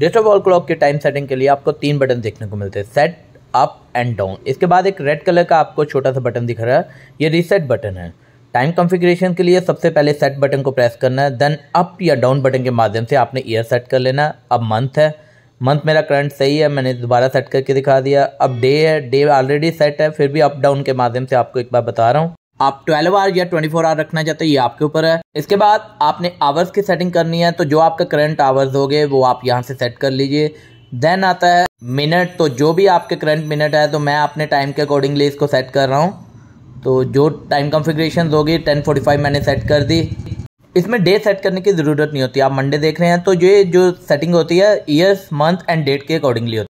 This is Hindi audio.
डिजिटल वॉल क्लॉक के टाइम सेटिंग के लिए आपको तीन बटन देखने को मिलते हैं सेट अप एंड डाउन इसके बाद एक रेड कलर का आपको छोटा सा बटन दिख रहा है ये रीसेट बटन है टाइम कॉन्फ़िगरेशन के लिए सबसे पहले सेट बटन को प्रेस करना है देन अप या डाउन बटन के माध्यम से आपने ईयर सेट कर लेना है अब मंथ है मंथ मेरा करंट सही है मैंने दोबारा सेट करके दिखा दिया अब डे है डे ऑलरेडी सेट है फिर भी अप डाउन के माध्यम से आपको एक बार बता रहा हूँ आप 12 आवर या 24 आवर रखना चाहते हैं ये आपके ऊपर है इसके बाद आपने आवर्स की सेटिंग करनी है तो जो आपका करंट आवर्स हो गए वो आप यहाँ से सेट कर लीजिए देन आता है मिनट तो जो भी आपके करंट मिनट है तो मैं अपने टाइम के अकॉर्डिंगली इसको सेट कर रहा हूँ तो जो टाइम कॉन्फ़िगरेशन होगी 10:45 मैंने सेट कर दी इसमें डे सेट करने की ज़रूरत नहीं होती आप मंडे देख रहे हैं तो ये जो सेटिंग होती है ईयर्स मंथ एंड डेट के अकॉर्डिंगली होती है